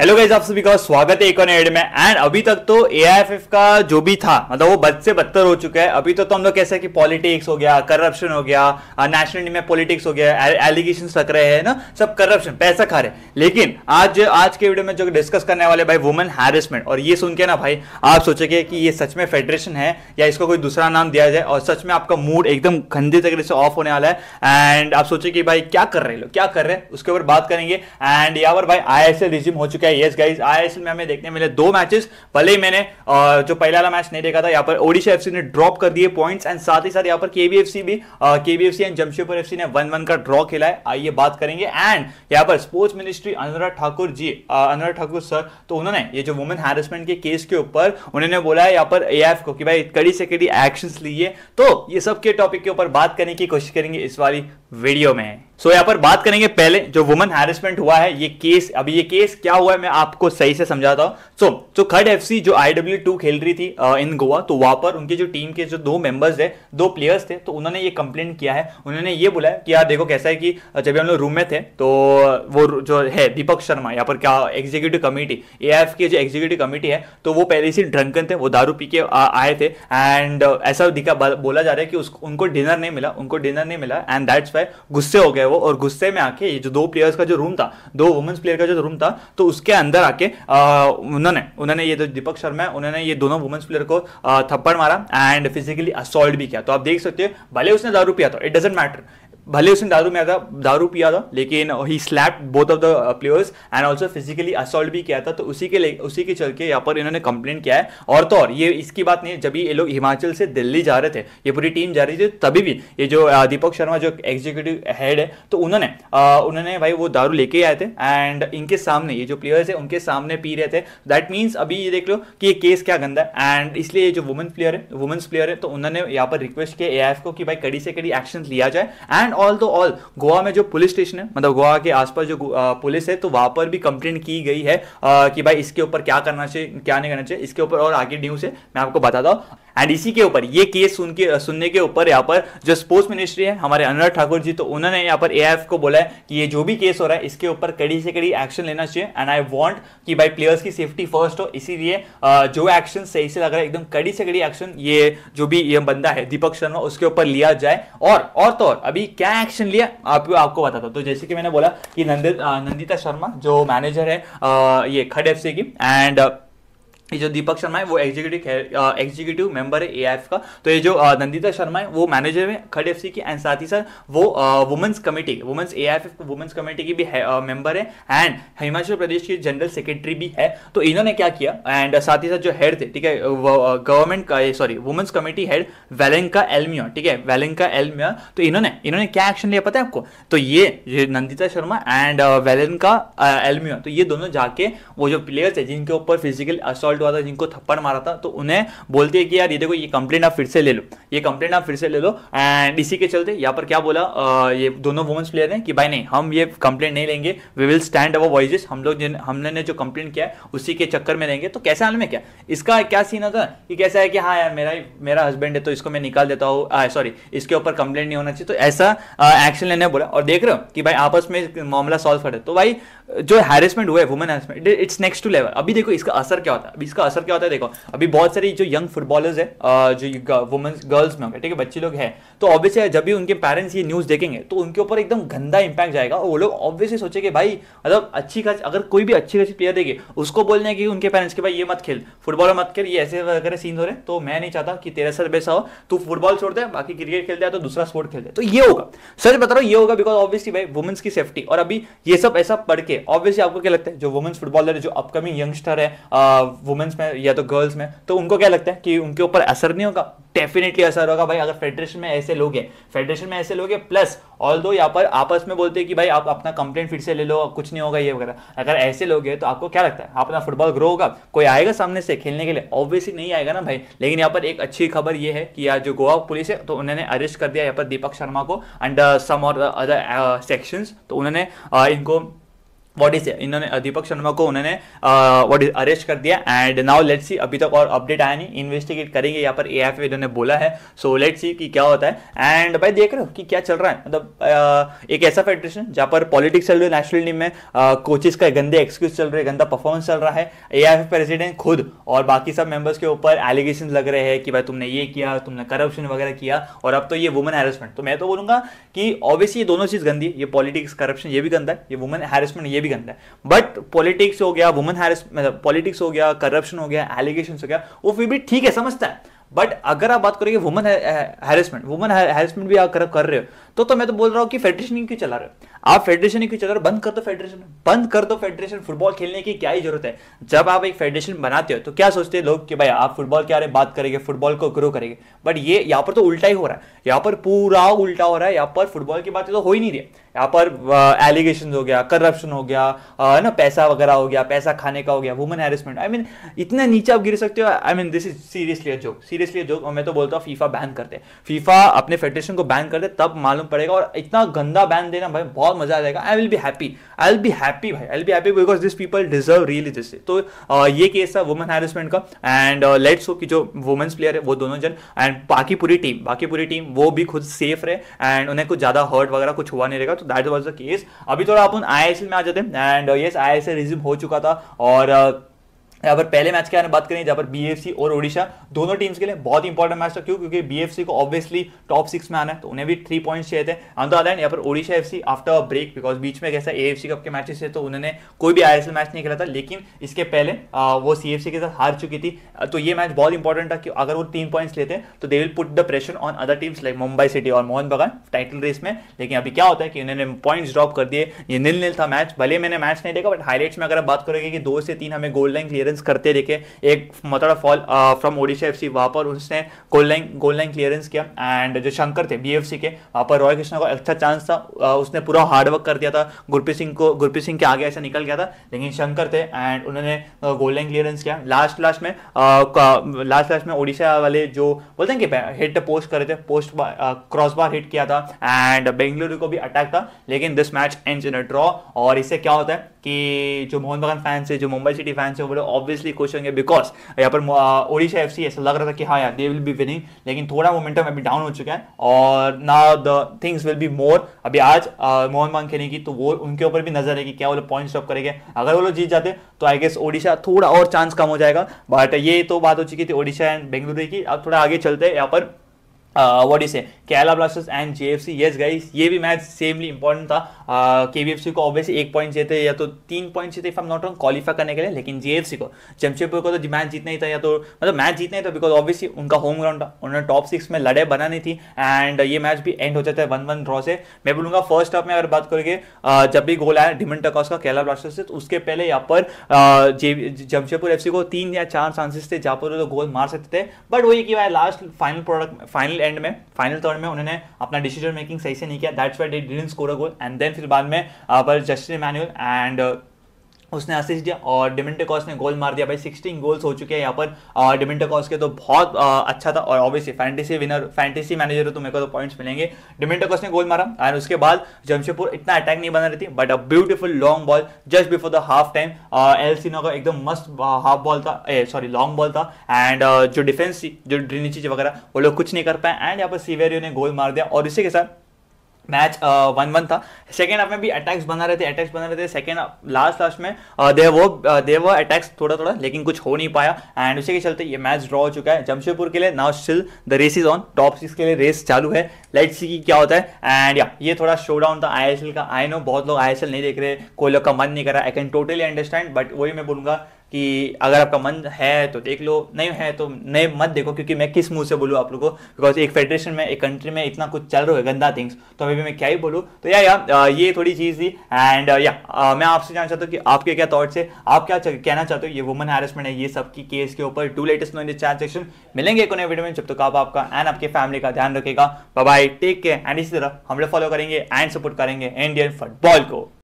hello guys आप सभी का स्वागत है एक और एड में एंड अभी तक तो ए का जो भी था मतलब वो बद से बदतर हो चुका है अभी तो, तो हम लोग कैसे कि पॉलिटिक्स हो गया करप्शन हो गया नेशनल में पॉलिटिक्स हो गया एलिगेशन रख रहे हैं ना सब करप्शन पैसा खा रहे लेकिन आज आज के वीडियो में जो डिस्कस करने वाले भाई वुमेन हैरेसमेंट और ये सुन के ना भाई आप सोचेंगे कि ये सच में फेडरेशन है या इसको कोई दूसरा नाम दिया जाए और सच में आपका मूड एकदम गंदे तरीके से ऑफ होने वाला है एंड आप सोचे कि भाई क्या कर रहे लोग क्या कर रहे हैं उसके ऊपर बात करेंगे एंड यहाँ पर भाई आई रिज्यूम हो चुके चुका है यस गाइज आईएसएल में हमें देखने मिले दो मैचेस भले ही मैंने जो पहला वाला मैच नहीं देखा था यहाँ पर ओडिशा एफसी ने ड्रॉप कर दिए पॉइंट्स एंड साथ ही साथ यहाँ पर केबीएफसी भी केबीएफसी एंड जमशेदपुर एफसी ने वन वन का ड्रॉ खेला है आइए बात करेंगे एंड यहाँ पर sports ministry Anurag Thakur ji Anurag Thakur sir तो उन्होंने ये जो वुमेन हैरेसमेंट के केस के ऊपर उन्होंने बोला है यहाँ पर ए को कि भाई कड़ी से कड़ी एक्शन लिए तो ये सब के टॉपिक के ऊपर बात करने की कोशिश करेंगे इस वाली वीडियो में सो so, पर बात करेंगे पहले जो वुमन हैरेसमेंट हुआ है ये केस अभी ये केस क्या हुआ है मैं आपको सही से समझाता हूं सो सो जो खड एफ जो आईडब्ल्यू टू खेल रही थी इन गोवा तो वहां पर उनकी जो टीम के जो दो मेंबर्स है दो प्लेयर्स थे तो उन्होंने ये कंप्लेंट किया है उन्होंने ये बोला कि यार देखो कैसा है कि जब हम लोग रूम में थे तो वो जो है दीपक शर्मा यहाँ पर क्या एग्जीक्यूटिव कमेटी ए की जो एग्जीक्यूटिव कमेटी है तो वो पहले से ड्रंकन थे वो दारू पी के आए थे एंड ऐसा दिखा बोला जा रहा है कि उनको डिनर नहीं मिला उनको डिनर नहीं मिला एंड दैट्स वाई गुस्से हो गए वो और गुस्से में आके ये जो दो प्लेयर्स का जो रूम था दो वुमेन्स प्लेयर का जो रूम था तो उसके अंदर आके उन्होंने उन्होंने ये जो दीपक शर्मा है उन्होंने ये दोनों वुमेन्स प्लेयर को थप्पड़ मारा एंड फिजिकली असोल्ट भी किया तो आप देख सकते हो भले उसने दारू पिया था इट डजेंट मैटर भले उसने दारू में था दारू पिया था लेकिन he slap both of the players and also physically assault भी किया था तो उसी के उसी के चल के यहाँ पर इन्होंने कंप्लेन किया है और तो और ये इसकी बात नहीं है जब ये लोग हिमाचल से दिल्ली जा रहे थे ये पूरी टीम जा रही थी तभी भी ये जो uh, दीपक शर्मा जो एग्जीक्यूटिव हेड है तो उन्होंने uh, उन्होंने भाई वो दारू लेके आए थे एंड इनके सामने ये जो प्लेयर्स है उनके सामने पी रहे थे दैट मीन्स अभी ये देख लो कि ये केस क्या गंदा है एंड इसलिए ये जो वुमेन प्लेयर है वुमेन्स प्लेयर है तो उन्होंने यहाँ पर रिक्वेस्ट किया ए को कि भाई कड़ी से कड़ी एक्शन लिया जाए एंड एंड ऑल दो ऑल गोवा में जो पुलिस स्टेशन है मतलब गोवा के आसपास जो पुलिस है तो वहां पर भी कंप्लेन की गई है कि भाई इसके ऊपर क्या करना चाहिए क्या नहीं करना चाहिए इसके ऊपर और आगे न्यूज़ है मैं आपको बताता हूँ एंड इसी के ऊपर ये केस सुन के सुनने के ऊपर यहाँ पर जो स्पोर्ट्स मिनिस्ट्री है हमारे अनुराग ठाकुर जी तो उन्होंने यहाँ पर एआईएफ को बोला है कि ये जो भी केस हो रहा है इसके ऊपर कड़ी से कड़ी एक्शन लेना चाहिए एंड आई वांट कि भाई प्लेयर्स की सेफ्टी फर्स्ट हो इसीलिए जो एक्शन सही से लग रहा है एकदम कड़ी से कड़ी एक्शन ये जो भी ये बंदा है दीपक शर्मा उसके ऊपर लिया जाए और और तो और अभी क्या एक्शन लिया आप, आपको बताता तो जैसे कि मैंने बोला कि नंदित नंदिता शर्मा जो मैनेजर है ये खड एफ की एंड ये जो दीपक शर्मा है वो एग्जीक्यूटिव एग्जीक्यूटिव मेंबर है एआईएफ का तो ये जो नंदिता शर्मा है वो मैनेजर है खड़े एफ की एंड साथ ही सर वो women's committee women's AIF women's committee की भी मेंबर है एंड हिमाचल प्रदेश की जनरल सेक्रेटरी भी है तो इन्होंने क्या किया एंड साथ ही साथ जो हेड थे ठीक है गवर्नमेंट का sorry women's committee head Valanka Alemao ठीक है वेलेंका एलमिया तो इन्होंने इन्होंने क्या एक्शन लिया पता है आपको तो ये नंदिता शर्मा एंड वेलेंका एलमिया तो ये दोनों जाके वो जो प्लेयर्स है जिनके ऊपर फिजिकल असॉल्ट हुआ था जिनको थप्पड़ मारा था तो उन्हें बोलती है कि यार ये देखो ये कंप्लेन आप फिर से ले लो ये कंप्लेन आप फिर से ले लो एंड इसी के चलते यहाँ पर क्या बोला आ, ये दोनों वुमेंस प्लेयर ने कि भाई नहीं हम ये कंप्लेन नहीं लेंगे we will stand our voices हम लोग जिन हमने जो कंप्लेन किया है उसी के चक्कर में लेंगे तो कैसे हाल में क्या इसका क्या सीन होता है कि कैसा है कि हाँ यार मेरा मेरा हस्बैंड है तो इसको मैं निकाल देता हूँ सॉरी इसके ऊपर कंप्लेन नहीं होना चाहिए तो ऐसा एक्शन लेने बोला और देख रहे हो कि भाई आपस में मामला सॉल्व करे तो भाई जो हैरेसमेंट हुआ है women harassment it's next to level अभी देखो इसका असर क्या होता है अभी इसका असर क्या होता है देखो अभी बहुत सारी जो यंग फुटबॉलर्स है जो वुमेन्स गर्ल्स में होंगे ठीक है बच्चे लोग हैं तो ऑब्वियसली जब भी उनके पेरेंट्स ये न्यूज़ देखेंगे तो उनके ऊपर एकदम गंदा इंपैक्ट जाएगा और वो लोग ऑब्वियसली सोचे कि भाई मतलब अच्छी खास अगर कोई भी अच्छी खासी प्लेयर देगी उसको बोलने की उनके पेरेंट्स के भाई ये मत खेल फुटबॉल मत खेल ये ऐसे वगैरह सीन हो रहे हैं तो मैं नहीं चाहता कि तेरा सर बैसा हो तू फुटबॉल छोड़ दे बाकी क्रिकेट खेल दे तो दूसरा स्पोर्ट खेल दे तो ये होगा सच बता रहा हूँ ये होगा बिकॉज ऑब्वियसली भाई वुमेंस की सेफ्टी और अभी ये सब ऐसा पढ़ के ऑब्वियसली आपको क्या लगता है जो वुमेन्स फुटबॉलर जो अपकमिंग यंगस्टर है वुमेन वुमेंस में या तो गर्ल्स में तो उनको क्या लगता है कि उनके ऊपर असर नहीं होगा डेफिनेटली असर होगा भाई अगर फेडरेशन में ऐसे लोग हैं फेडरेशन में ऐसे लोग हैं प्लस ऑल दो यहाँ पर आपस में बोलते हैं कि भाई आप अपना कंप्लेंट फिर से ले लो कुछ नहीं होगा ये वगैरह अगर ऐसे लोग हैं तो आपको क्या लगता है अपना फुटबॉल ग्रो होगा कोई आएगा सामने से खेलने के लिए ऑब्वियसली नहीं आएगा ना भाई लेकिन यहाँ पर एक अच्छी खबर ये है कि यार जो गोवा पुलिस है तो उन्होंने अरेस्ट कर दिया यहाँ पर दीपक शर्मा को एंड सम और अदर सेक्शंस तो उन्होंने uh, इनको वॉट इज इन्होंने दीपक शर्मा को उन्होंने वॉट इज अरेस्ट कर दिया एंड नाउ लेट्स सी अभी तक और अपडेट आया नहीं इन्वेस्टिगेट करेंगे यहाँ पर ए एफ इन्होंने बोला है सो लेट्स सी कि क्या होता है एंड भाई देख रहे हो कि क्या चल रहा है मतलब तो, एक ऐसा फेडरेशन जहाँ पर पॉलिटिक्स चल रही है नेशनल टीम में कोचिज का गंदे एक्सक्यूज चल रहे गंदा परफॉर्मेंस चल रहा है ए एफ प्रेसिडेंट खुद और बाकी सब मेंबर्स के ऊपर एलिगेशन लग रहे हैं कि भाई तुमने ये किया तुमने करप्शन वगैरह किया और अब तो ये वुमेन हैरेसमेंट तो मैं तो बोलूंगा कि ऑब्वियसली ये दोनों चीज़ गंदी है ये पॉलिटिक्स करप्शन ये भी गंदा है ये वुमेन हैरेसमेंट ये भी गंदा है बट पॉलिटिक्स हो गया वुमेन हैरेस मतलब पॉलिटिक्स हो गया करप्शन हो गया एलिगेशन हो गया वो फिर भी ठीक है समझता है बट अगर आप बात करेंगे वुमन हैरेसमेंट वुमन हैरेसमेंट भी आप कर, रहे हो तो तो मैं तो बोल रहा हूँ कि फेडरेशन क्यों चला रहे हो आप फेडरेशन क्यों चला रहे हो बंद कर दो फेडरेशन बंद कर दो फेडरेशन फुटबॉल खेलने की क्या ही जरूरत है जब आप एक फेडरेशन बनाते हो तो क्या सोचते हैं लोग कि भाई आप फुटबॉल के बारे में बात करेंगे फुटबॉल को ग्रो करेंगे बट ये यहाँ पर तो उल्टा ही हो रहा है यहाँ पर पूरा उल्टा हो रहा है यहाँ पर फुटबॉल की बातें तो हो ही नहीं रही यहाँ पर एलिगेशन हो गया करप्शन हो गया है ना पैसा वगैरह हो गया पैसा खाने का हो गया वुमन हैरेसमेंट आई मीन इतना नीचे आप गिर सकते हो I mean this is seriously a joke serious seriously जो मैं तो बोलता हूँ फीफा बैन कर दे फीफा अपने फेडरेशन को बैन कर दे तब मालूम पड़ेगा और इतना गंदा बैन देना भाई बहुत मजा आ जाएगा I will be happy I will be happy भाई I will be happy because this people deserve really this तो ये केस था वुमेन हैरेसमेंट का एंड लेट्स हो कि जो वुमेन्स प्लेयर है वो दोनों जन एंड बाकी पूरी टीम बाकी पूरी टीम वो भी खुद सेफ रहे एंड उन्हें कुछ ज्यादा हर्ट वगैरह कुछ हुआ नहीं रहेगा तो दैट वॉज द केस अभी थोड़ा अपन आई में आ जाते हैं एंड यस आई रिज्यूम हो चुका था और uh, यहाँ पर पहले मैच के बारे में बात करें जहाँ पर बीएफसी और ओडिशा दोनों टीम्स के लिए बहुत इंपॉर्टेंट मैच था क्यों क्योंकि बीएफसी को ऑब्वियसली टॉप सिक्स में आना है तो उन्हें भी थ्री पॉइंट्स चाहिए थे ऑन द अदर यहाँ पर Odisha FC after a break because बीच में कैसा एएफसी कप के मैचेस थे तो उन्होंने कोई भी आई मैच नहीं खेला था लेकिन इसके पहले आ, वो सीएफसी के साथ हार चुकी थी तो ये मैच बहुत इंपॉर्टेंट था कि अगर वो तीन पॉइंट्स लेते तो they will put the pressure on other teams like Mumbai city और मोहन बगान टाइटल रेस में लेकिन अभी क्या होता है कि उन्होंने पॉइंट्स ड्रॉप कर दिए ये नील नील था मैच भले मैंने मैच नहीं देखा बट हाईलाइट्स में अगर आप बात करोगे कि दो से तीन हमें गोल्ड लाइन क्लियर क्लियरेंस करते देखे एक मतलब फॉल फ्रॉम ओडिशा एफ वहां पर उसने goal line goal line clearance किया एंड जो शंकर थे बी के वहां पर रॉय कृष्णा को अच्छा चांस था उसने पूरा हार्डवर्क कर दिया था गुरप्रीत सिंह को गुरप्रीत सिंह के आगे ऐसा निकल गया था लेकिन शंकर थे एंड उन्होंने गोल लाइन क्लियरेंस किया लास्ट लास्ट में लास्ट लास्ट में ओडिशा वाले जो बोलते हैं कि हिट पोस्ट करे थे पोस्ट क्रॉस बार हिट किया था एंड बेंगलुरु को भी अटैक था लेकिन this match and in draw और इससे क्या होता है कि जो मोहन बगान फैंस है जो मुंबई सिटी फैंस है वो लोग ऑब्वियसली खुश होंगे बिकॉज यहाँ पर ओडिशा एफ ऐसा लग रहा था कि हाँ यार दे विल बी विनिंग लेकिन थोड़ा मोमेंटम अभी डाउन हो चुका है और ना the things will be more अभी आज मोहन बगान खेलेगी तो वो उनके ऊपर भी नजर है कि क्या वो लोग पॉइंट स्टॉप करेंगे अगर वो लोग जीत जाते तो आई गेस ओडिशा थोड़ा और चांस कम हो जाएगा बट ये तो बात हो चुकी थी ओडिशा एंड बेंगलुरु की अब थोड़ा आगे चलते हैं यहाँ पर वॉट इसे केरला ब्लास्टर्स एंड सी येस गाइस ये भी मैच सेमली इंपॉर्टेंट था केवीएफसी uh, सी को ऑब्वियसली एक पॉइंट जीते या तो तीन पॉइंट जीते इफ नॉट ऑन क्वालिफाई करने के लिए लेकिन जेएफसी को जमशेदपुर को तो मैच जीतना ही था या तो मतलब मैच जीतना ही था बिकॉज ऑब्वियसली उनका होम ग्राउंड था उन्होंने टॉप सिक्स में लड़ाई बनानी थी एंड ये मैच भी एंड हो जाता है वन वन ड्रॉ से मैं बोलूँगा फर्स्ट हाफ में अगर बात करोगे uh, जब भी गोल आया डिमन टकॉस का केरला ब्लास्टर्स से तो उसके पहले यहाँ पर जमशेदपुर एफ सी को तीन या चार चांसेस थे जहाँ पर वो गोल तो मार सकते थे बट वही कि last final product final end में फाइनल थर्ड में उन्होंने अपना डिसीजन मेकिंग सही से नहीं किया that's why they didn't score a goal and then फिर बाद में uh, पर जस्टिन इमैनुअल एंड उसने असिस्ट दिया और डिमेंटे कॉस ने गोल मार दिया भाई सिक्सटीन गोल्स हो चुके हैं यहाँ पर डिमेंटे कॉस के तो बहुत आ, अच्छा था और obviously fantasy winner fantasy manager तो मेरे को तो पॉइंट्स मिलेंगे डिमेंटे कॉस ने गोल मारा एंड उसके बाद जमशेदपुर इतना अटैक नहीं बना रही थी but a beautiful long ball just before the half time एल सीना का एकदम मस्त हाफ बॉल था सॉरी लॉन्ग बॉल था एंड जो डिफेंस जो ड्रीनिची वगैरह वो लोग कुछ नहीं कर पाए एंड यहाँ पर सीवेरियो ने गोल मार दिया और इसी के साथ मैच वन वन था सेकेंड हाफ में भी अटैक्स बना रहे थे अटैक्स बना रहे थे सेकेंड लास्ट लास्ट में दे वो दे वो अटैक्स थोड़ा थोड़ा लेकिन कुछ हो नहीं पाया एंड उसी के चलते ये मैच ड्रॉ हो चुका है जमशेदपुर के लिए now still the race is on top six के लिए रेस चालू है लेट्स सी की क्या होता है एंड या ये थोड़ा शो डाउन था आई का आई नो बहुत लोग आई नहीं देख रहे कोई लोग का मन नहीं कर रहा I can totally understand but वही मैं बोलूँगा कि अगर आपका मन है तो देख लो नहीं है तो नहीं मत देखो क्योंकि मैं किस मुंह से बोलूँ आप लोगों को बिकॉज एक फेडरेशन में एक कंट्री में इतना कुछ चल रहा है गंदा थिंग्स तो अभी मैं क्या ही बोलूँ तो या या ये थोड़ी चीज़ थी एंड या मैं आपसे जानना चाहता हूँ कि आपके क्या थाट्स है आप क्या कहना चाहते हो ये वुमन हैरेसमेंट है ये सब की केस के ऊपर to latest no chat section मिलेंगे एक नए वीडियो में जब तक आप आपका एंड आपके फैमिली का ध्यान रखेगा बाय टेक केयर एंड इसी तरह हम लोग फॉलो करेंगे एंड सपोर्ट करेंगे इंडियन फुटबॉल को